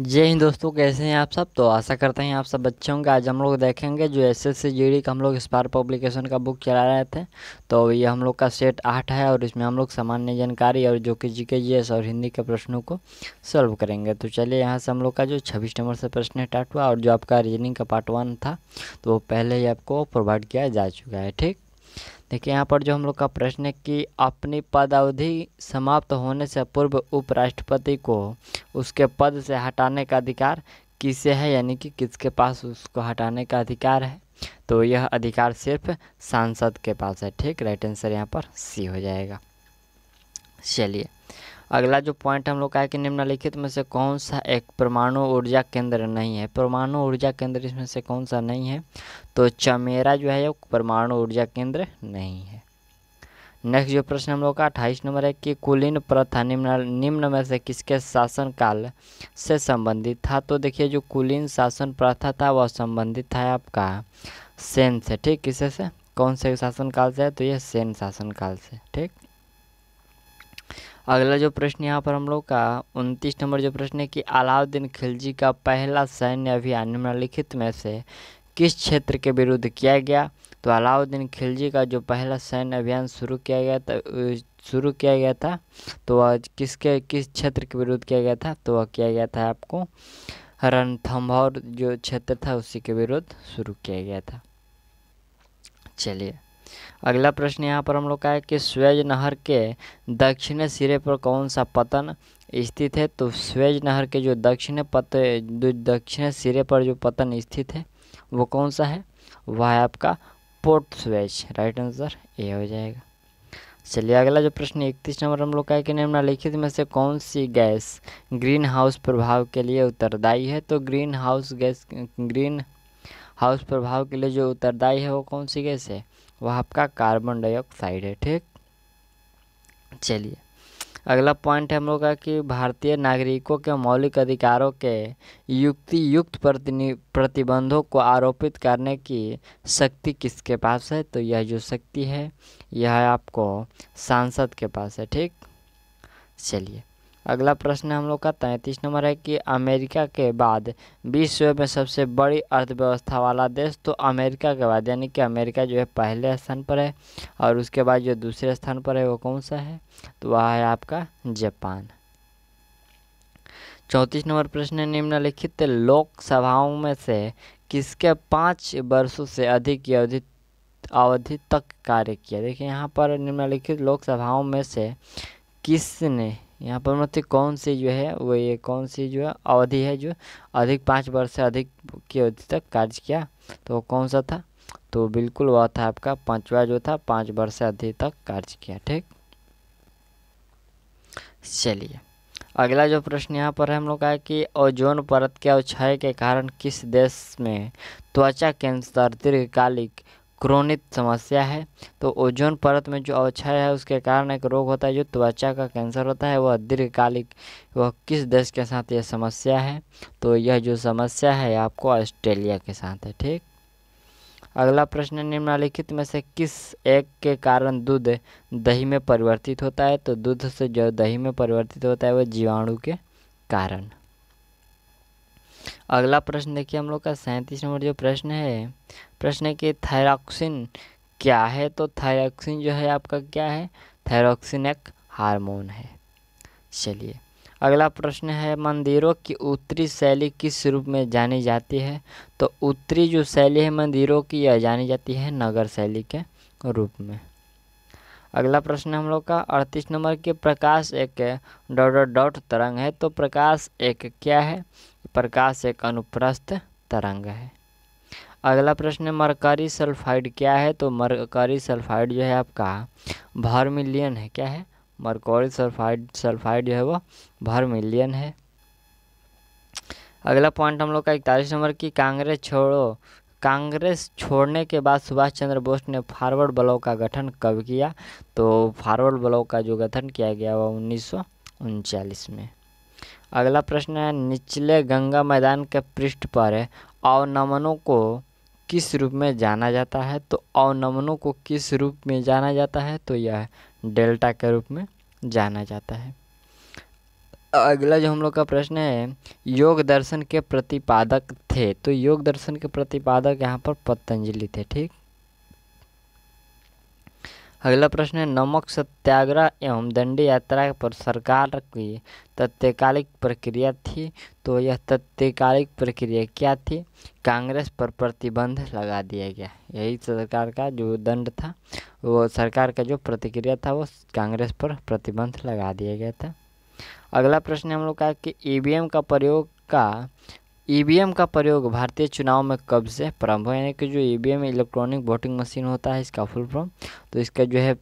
जय हिंद दोस्तों कैसे हैं आप सब तो आशा करते हैं आप सब बच्चे होंगे आज हम लोग देखेंगे जो S S C G D का हम लोग स्पार पब्लिकेशन का बुक चला रहे थे तो ये हम लोग का सेट आठ है और इसमें हम लोग सामान्य जानकारी और जो कि जी के जी एस और हिंदी के प्रश्नों को सॉल्व करेंगे तो चलिए यहाँ से हम लोग का जो छब्बीस नंबर से प्रश्न स्टार्ट हुआ और जो आपका रीजनिंग का पार्ट वन था तो वो पहले ही आपको प्रोवाइड किया जा चुका है ठीक देखिए यहाँ पर जो हम लोग का प्रश्न है कि अपनी पदावधि समाप्त होने से पूर्व उपराष्ट्रपति को उसके पद से हटाने का अधिकार किसे है यानी कि किसके पास उसको हटाने का अधिकार है तो यह अधिकार सिर्फ सांसद के पास है ठीक राइट आंसर यहाँ पर सी हो जाएगा चलिए अगला जो पॉइंट हम लोग का है कि निम्नलिखित में से कौन सा एक परमाणु ऊर्जा केंद्र नहीं है परमाणु ऊर्जा केंद्र इसमें से कौन सा नहीं है तो चमेरा जो है वो परमाणु ऊर्जा केंद्र नहीं है नेक्स्ट जो प्रश्न हम लोग का अट्ठाईस नंबर है कि कुलीन प्रथा निम्न निम्न में से किसके शासनकाल से संबंधित था तो देखिए जो कुलीन शासन प्रथा था वह संबंधित था आपका सेन से ठीक किसे से कौन से शासनकाल से है तो यह सेन शासनकाल से ठीक अगला जो प्रश्न यहाँ पर हम लोग का उनतीस नंबर जो प्रश्न है कि अलाउद्दीन खिलजी का पहला सैन्य अभियान निम्नलिखित में से किस क्षेत्र के विरुद्ध किया गया तो अलाउद्दीन खिलजी का जो पहला सैन्य अभियान शुरू किया गया था शुरू किया गया था तो वह किसके किस क्षेत्र के विरुद्ध किया गया था तो वह किया गया था आपको रणथम्भौर जो क्षेत्र था उसी के विरुद्ध शुरू किया गया था चलिए अगला प्रश्न यहाँ पर हम लोग का है कि स्वेज नहर के दक्षिण सिरे पर कौन सा पतन स्थित है तो स्वेज नहर के जो दक्षिण पत दक्षिण सिरे पर जो पतन स्थित है वो कौन सा है वह है आपका Port Suez right answer A हो जाएगा चलिए अगला जो प्रश्न इकतीस नंबर हम लोग का है कि निम्नलिखित में से कौन सी गैस ग्रीन हाउस प्रभाव के लिए उत्तरदायी है तो greenhouse gas greenhouse प्रभाव के लिए जो उत्तरदायी है वो कौन सी गैस है वह आपका कार्बन डाइऑक्साइड है ठीक चलिए अगला पॉइंट है हम लोग का कि भारतीय नागरिकों के मौलिक अधिकारों के युक्ति युक्त प्रतिबंधों को आरोपित करने की शक्ति किसके पास है तो यह जो शक्ति है यह आपको सांसद के पास है ठीक चलिए अगला प्रश्न हम लोग का तैंतीस नंबर है कि अमेरिका के बाद विश्व में सबसे बड़ी अर्थव्यवस्था वाला देश तो अमेरिका के बाद यानी कि अमेरिका जो है पहले स्थान पर है और उसके बाद जो दूसरे स्थान पर है वो कौन सा है तो वह है आपका जापान चौंतीस नंबर प्रश्न निम्नलिखित लोकसभाओं में से किसके पाँच वर्षों से अधिक अवधि अवधि तक कार्य किया देखिए यहाँ पर निम्नलिखित लोकसभाओं में से किसने यहाँ पर मतलब कौन सी जो है वो ये कौन सी जो है अवधि है जो अधिक पाँच वर्ष से अधिक की अवधि तक कार्य किया तो कौन सा था तो बिल्कुल वह था आपका पांचवा जो था पाँच वर्ष से अधिक तक कार्य किया ठीक चलिए अगला जो प्रश्न यहाँ पर है हम लोग का है कि ओजोन परत के अवक्षय के कारण किस देश में त्वचा कैंसर दीर्घकालिक क्रोनित समस्या है तो ओजोन परत में जो अवक्षय है उसके कारण एक रोग होता है जो त्वचा का कैंसर होता है वह दीर्घकालिक वह किस देश के साथ यह समस्या है तो यह जो समस्या है आपको ऑस्ट्रेलिया के साथ है ठीक अगला प्रश्न निम्नलिखित में से किस एक के कारण दूध दही में परिवर्तित होता है तो दूध से जो दही में परिवर्तित होता है वह जीवाणु के कारण अगला प्रश्न देखिए हम लोग का सैंतीस नंबर जो प्रश्न है प्रश्न है कि थायरॉक्सिन क्या है तो थायरॉक्सिन जो है आपका क्या है थायरॉक्सिन एक हार्मोन है चलिए अगला प्रश्न है मंदिरों की उत्तरी शैली किस रूप में जानी जाती है तो उत्तरी जो शैली है मंदिरों की यह जानी जाती है नगर शैली के रूप में अगला प्रश्न हम लोग का अड़तीस नंबर के प्रकाश एक डॉट डॉट तरंग है तो प्रकाश एक क्या है प्रकाश एक अनुप्रस्थ तरंग है अगला प्रश्न है मरकरी सल्फाइड क्या है तो मरकरी सल्फाइड जो है आपका भरमिलियन है क्या है मरकरी सल्फाइड सल्फाइड जो है वो भरमिलियन है अगला पॉइंट हम लोग का इकतालीस नंबर की कांग्रेस छोड़ो कांग्रेस छोड़ने के बाद सुभाष चंद्र बोस ने फॉरवर्ड ब्लॉक का गठन कब किया तो फॉरवर्ड ब्लॉक का जो गठन किया गया वह उन्नीस में अगला प्रश्न है निचले गंगा मैदान के पृष्ठ पर अवनमनों को किस रूप में जाना जाता है तो अवनमनों को किस रूप में जाना जाता है तो यह डेल्टा के रूप में जाना जाता है अगला जो हम लोग का प्रश्न है योग दर्शन के प्रतिपादक थे तो योग दर्शन के प्रतिपादक यहाँ पर पतंजलि थे ठीक अगला प्रश्न है नमक सत्याग्रह एवं दंडी यात्रा पर सरकार की तत्कालिक प्रक्रिया थी तो यह तत्कालिक प्रक्रिया क्या थी कांग्रेस पर प्रतिबंध लगा दिया गया यही सरकार का जो दंड था वो सरकार का जो प्रतिक्रिया था वो कांग्रेस पर प्रतिबंध लगा दिया गया था अगला प्रश्न हम लोग का कि ईवीएम का प्रयोग का ई का प्रयोग भारतीय चुनाव में कब से प्रारंभ हुआ यानी कि जो ई इलेक्ट्रॉनिक वोटिंग मशीन होता है इसका फुल फॉर्म तो इसका जो है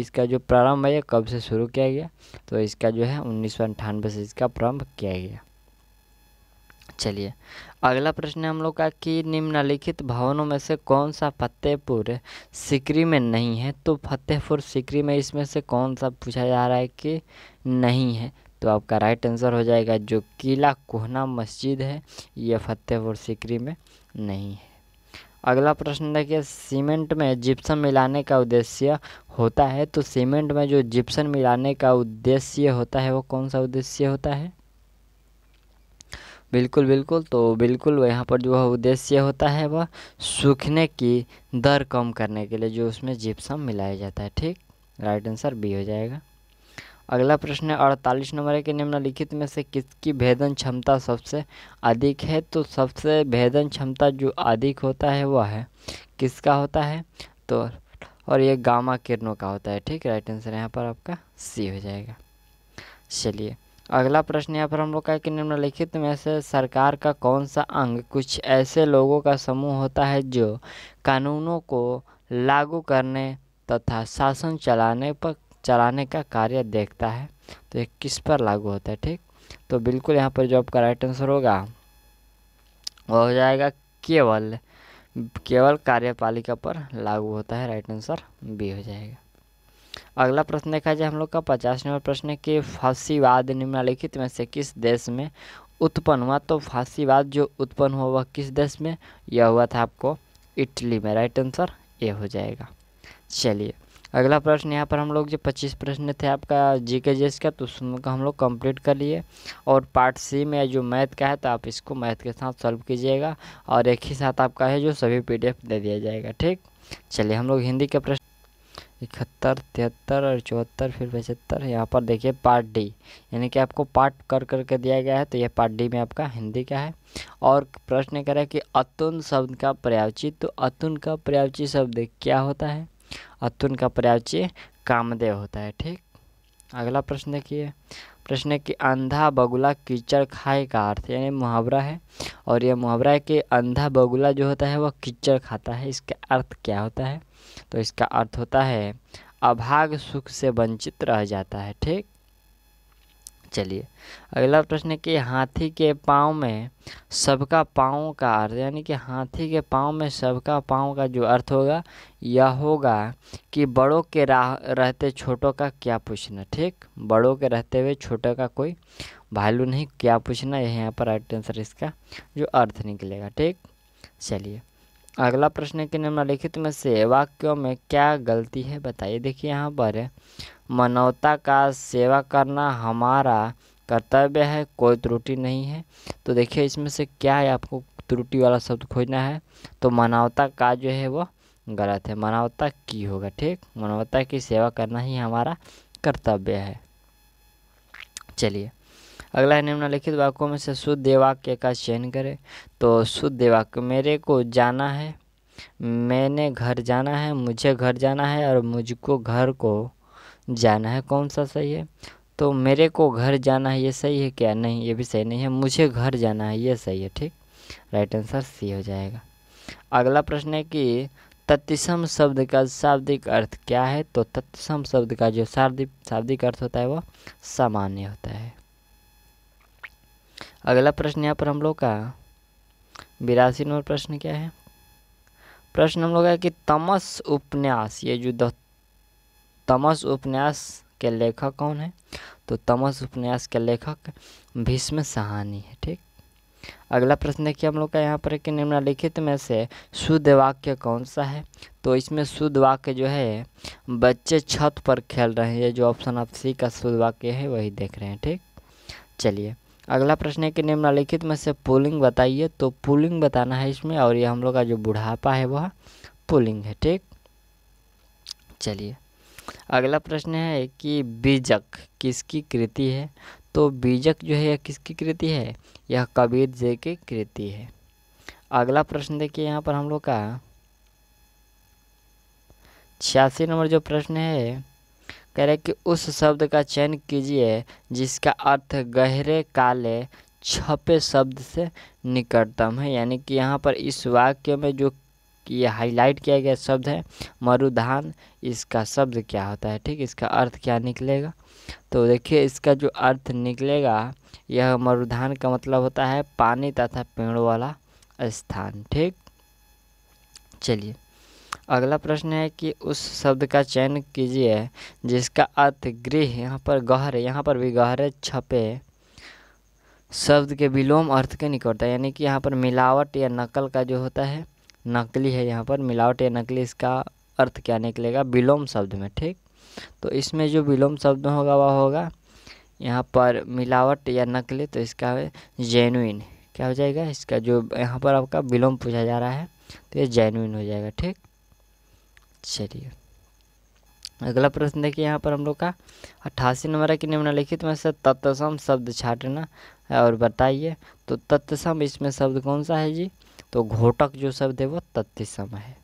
इसका जो प्रारंभ है कब से शुरू किया गया तो इसका जो है उन्नीस से इसका प्रारंभ किया गया चलिए अगला प्रश्न है हम लोग का कि निम्नलिखित भवनों में से कौन सा फतेहपुर सिकरी में नहीं है तो फतेहपुर सिकरी में इसमें से कौन सा पूछा जा रहा है कि नहीं है तो आपका राइट आंसर हो जाएगा जो किला कोहना मस्जिद है यह फतेहपुर सिकरी में नहीं है अगला प्रश्न देखिए सीमेंट में जिप्सम मिलाने का उद्देश्य होता है तो सीमेंट में जो जिप्सम मिलाने का उद्देश्य होता है वो कौन सा उद्देश्य होता है बिल्कुल बिल्कुल तो बिल्कुल यहाँ पर जो है उद्देश्य होता है वह सूखने की दर कम करने के लिए जो उसमें जिप्सम मिलाया जाता है ठीक राइट आंसर बी हो जाएगा अगला प्रश्न है अड़तालीस नंबर के निम्नलिखित में से किसकी भेदन क्षमता सबसे अधिक है तो सबसे भेदन क्षमता जो अधिक होता है वह है किसका होता है तो और ये गामा किरणों का होता है ठीक राइट आंसर यहाँ पर आपका सी हो जाएगा चलिए अगला प्रश्न यहाँ पर हम लोग का कि निम्नलिखित में से सरकार का कौन सा अंग कुछ ऐसे लोगों का समूह होता है जो कानूनों को लागू करने तथा शासन चलाने पर चलाने का कार्य देखता है तो ये किस पर लागू होता है ठीक तो बिल्कुल यहाँ पर जो आपका राइट आंसर होगा वो हो जाएगा केवल केवल कार्यपालिका पर लागू होता है राइट आंसर बी हो जाएगा अगला प्रश्न देखा जाए हम लोग का पचास नंबर प्रश्न है कि फांसीवाद निम्नलिखित में से किस देश में उत्पन्न हुआ तो फांसीवाद जो उत्पन्न हुआ वह किस देश में यह हुआ था आपको इटली में राइट आंसर ए हो जाएगा चलिए अगला प्रश्न यहाँ पर हम लोग जो पच्चीस प्रश्न थे आपका जी के जेस का तो उसका हम लोग कंप्लीट कर लिए और पार्ट सी में जो मैथ का है तो आप इसको मैथ के साथ सॉल्व कीजिएगा और एक ही साथ आपका है जो सभी पीडीएफ दे दिया जाएगा ठीक चलिए हम लोग हिंदी के प्रश्न इकहत्तर तिहत्तर और चौहत्तर फिर पचहत्तर यहाँ पर देखिए पार्ट डी यानी कि आपको पार्ट कर करके दिया गया है तो यह पार्ट डी में आपका हिंदी का है और प्रश्न करें कि अतुन शब्द का पर्यावची तो अतुन का पर्यावची शब्द क्या होता है अतुन का पर्यावची कामदेव होता है ठीक अगला प्रश्न देखिए प्रश्न है कि अंधा बगुला कीचड़ खाए का अर्थ यानी मुहावरा है और यह मुहावरा है कि अंधा बगुला जो होता है वह कीचड़ खाता है इसका अर्थ क्या होता है तो इसका अर्थ होता है अभाग सुख से वंचित रह जाता है ठीक चलिए अगला प्रश्न है कि हाथी के पाँव में सबका पाँव का अर्थ यानी कि हाथी के पाँव में सबका पाँव का जो अर्थ होगा यह होगा कि बड़ों के राह रहते छोटों का क्या पूछना ठीक बड़ों के रहते हुए छोटों का कोई वैल्यू नहीं क्या पूछना यह यहाँ पर राइट आंसर इसका जो अर्थ निकलेगा ठीक चलिए अगला प्रश्न कि निम्नलिखित में से वाक्यों में क्या गलती है बताइए देखिए यहाँ पर मानवता का सेवा करना हमारा कर्तव्य है कोई त्रुटि नहीं है तो देखिए इसमें से क्या है आपको त्रुटि वाला शब्द खोजना है तो मानवता का जो है वो गलत है मानवता की होगा ठीक मानवता की सेवा करना ही हमारा कर्तव्य है चलिए अगला है निम्नलिखित वाक्यों में से शुद्ध वाक्य का चयन करें तो शुद्ध देवाक्य मेरे को जाना है मैंने घर जाना है मुझे घर जाना है और मुझको घर को जाना है कौन सा सही है तो मेरे को घर जाना है ये सही है क्या नहीं ये भी सही नहीं है मुझे घर जाना है ये सही है ठीक राइट आंसर सी हो जाएगा अगला प्रश्न है कि तत्सम शब्द का शाब्दिक अर्थ क्या है तो तत्सम शब्द का जो शाब्दिक शाब्दिक अर्थ होता है वह सामान्य होता है अगला प्रश्न यहाँ पर हम लोग का बिरासी नंबर प्रश्न क्या है प्रश्न हम लोग का कि तमस उपन्यास ये जो तमस उपन्यास के लेखक कौन है तो तमस उपन्यास के लेखक भीष्म सहानी है ठीक अगला प्रश्न देखिए हम लोग का यहाँ पर कि निम्नलिखित में से शुद्ध वाक्य कौन सा है तो इसमें शुद्ध वाक्य जो है बच्चे छत पर खेल रहे हैं ये जो ऑप्शन आप सी का शुद्ध वाक्य है वही देख रहे हैं ठीक चलिए अगला प्रश्न है कि निम्नलिखित में से पुलिंग बताइए तो पुलिंग बताना है इसमें और ये हम लोग का जो बुढ़ापा है वह पुलिंग है ठीक चलिए अगला प्रश्न है कि बीजक किसकी कृति है तो बीजक जो है यह किसकी कृति है यह कबीर जे की कृति है अगला प्रश्न देखिए यहाँ पर हम लोग का छियासी नंबर जो प्रश्न है कह रहे कि उस शब्द का चयन कीजिए जिसका अर्थ गहरे काले छपे शब्द से निकटतम है यानी कि यहाँ पर इस वाक्य में जो ये हाईलाइट किया गया शब्द है मरुधान इसका शब्द क्या होता है ठीक इसका अर्थ क्या निकलेगा तो देखिए इसका जो अर्थ निकलेगा यह मरुधान का मतलब होता है पानी तथा पेड़ वाला स्थान ठीक चलिए अगला प्रश्न है कि उस शब्द का चयन कीजिए जिसका अर्थ गृह यहाँ पर गहरे यहाँ पर भी गहरे छपे शब्द के विलोम अर्थ के निकटता यानी कि यहाँ पर मिलावट या नकल का जो होता है नकली है यहाँ पर मिलावट या नकली इसका अर्थ क्या निकलेगा विलोम शब्द में ठीक तो इसमें जो विलोम शब्द होगा वह होगा यहाँ पर मिलावट या नकली तो इसका जेनुइन क्या हो जाएगा इसका जो यहाँ पर आपका विलोम पूछा जा रहा है तो ये जेनुइन हो जाएगा ठीक चलिए अगला प्रश्न देखिए यहाँ पर हम लोग का अट्ठासी नंबर की निम्नलिखित में से तत्सम शब्द छाटना और बताइए तो तत्सम इसमें शब्द कौन सा है जी तो घोटक जो शब्द है वो तत्सम है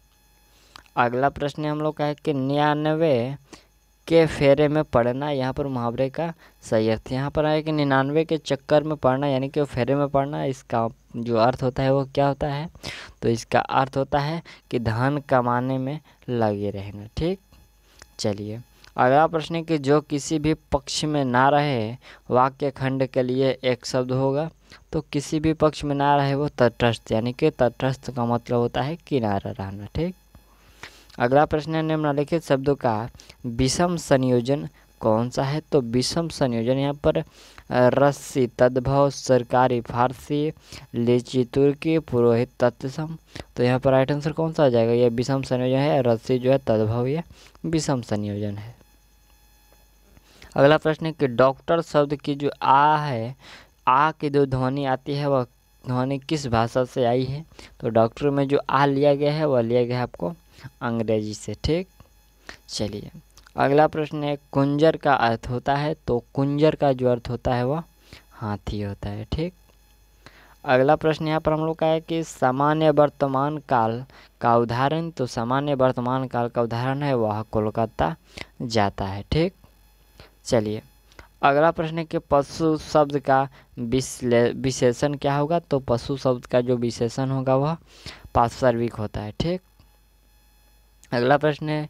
अगला प्रश्न हम लोग का है कि निन्यानवे के फेरे में पढ़ना यहाँ पर मुहावरे का सही अर्थ यहाँ पर है कि निन्यानवे के चक्कर में पढ़ना यानी कि फेरे में पढ़ना इसका जो अर्थ होता है वो क्या होता है तो इसका अर्थ होता है कि धन कमाने में लगे रहना ठीक चलिए अगला प्रश्न है कि जो किसी भी पक्ष में ना रहे वाक्य खंड के लिए एक शब्द होगा तो किसी भी पक्ष में ना रहे वो तटस्थ यानी कि तटस्थ का मतलब होता है किनारा रहना ठीक अगला प्रश्न है निम्नलिखित शब्दों का विषम संयोजन कौन सा है तो विषम संयोजन यहाँ पर रस्सी तद्भव सरकारी फारसी लीची तुर्की पुरोहित तत्सम तो यहाँ पर राइट आंसर कौन सा आ जाएगा यह विषम संयोजन है रस्सी जो है तद्भव यह विषम संयोजन है अगला प्रश्न है कि डॉक्टर शब्द की जो आ है आ की जो ध्वनि आती है वह ध्वनि किस भाषा से आई है तो डॉक्टर में जो आ लिया गया है वह लिया गया है आपको अंग्रेजी से ठीक चलिए अगला प्रश्न है कुंजर का अर्थ होता है तो कुंजर का जो अर्थ होता है वह हाथी होता है ठीक अगला प्रश्न यहाँ पर हम लोग का है कि सामान्य वर्तमान काल का उदाहरण तो सामान्य वर्तमान काल का उदाहरण है वह कोलकाता जाता है ठीक चलिए अगला प्रश्न है कि पशु शब्द का विशेषण क्या होगा तो पशु शब्द का जो विशेषण होगा वह पार्श्विक होता है ठीक अगला प्रश्न है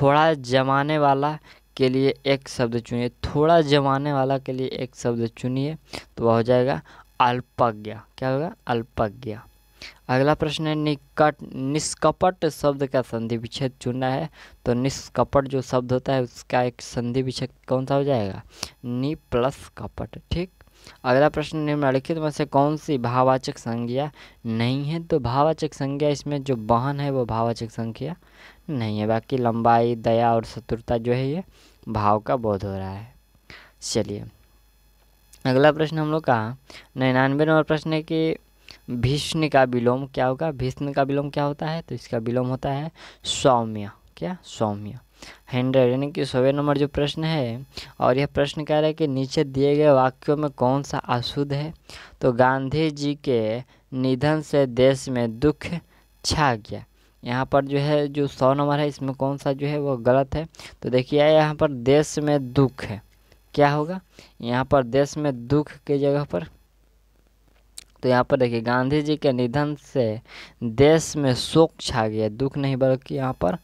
थोड़ा जमाने वाला के लिए एक शब्द चुनिए थोड़ा जमाने वाला के लिए एक शब्द चुनिए तो वह हो जाएगा अल्पज्ञ क्या होगा अल्पज्ञ अगला प्रश्न है निकट निष्कपट शब्द का संधि विच्छेद चुनना है तो निष्कपट जो शब्द होता है उसका एक संधि विच्छेद कौन सा हो जाएगा नि प्लस कपट ठीक अगला प्रश्न निम्नलिखित में से कौन सी भाववाचक संज्ञा नहीं है तो भाववाचक संज्ञा इसमें जो वाहन है वो भाववाचक संख्या नहीं है बाकी लंबाई दया और शत्रुता जो है ये भाव का बोध हो रहा है चलिए अगला प्रश्न हम लोग का निन्यानवे नंबर प्रश्न है कि भीष्म का विलोम क्या होगा भीष्म का विलोम क्या होता है तो इसका विलोम होता है सौम्य क्या सौम्य हंड्रेड यानी कि सौवे नंबर जो प्रश्न है और यह प्रश्न कह रहा है कि नीचे दिए गए वाक्यों में कौन सा अशुद्ध है तो गांधी जी के निधन से देश में दुख छा गया यहाँ पर जो है जो सौ नंबर है इसमें कौन सा जो है वो गलत है तो देखिए यहाँ पर देश में दुख है क्या होगा यहाँ पर देश में दुख की जगह पर तो यहाँ पर देखिए गांधी जी के निधन से देश में शोक छा गया दुख नहीं बल्कि यहाँ पर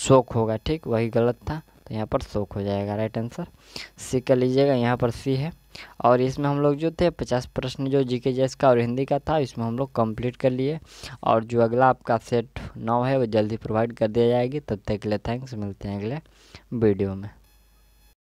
शोक होगा ठीक वही गलत था तो यहाँ पर सोक हो जाएगा राइट आंसर सी कर लीजिएगा यहाँ पर सी है और इसमें हम लोग जो थे पचास प्रश्न जो जी के जैस का और हिंदी का था इसमें हम लोग कंप्लीट कर लिए और जो अगला आपका सेट नौ है वो जल्दी प्रोवाइड कर दिया जाएगी तब तक के लिए थैंक्स मिलते हैं अगले वीडियो में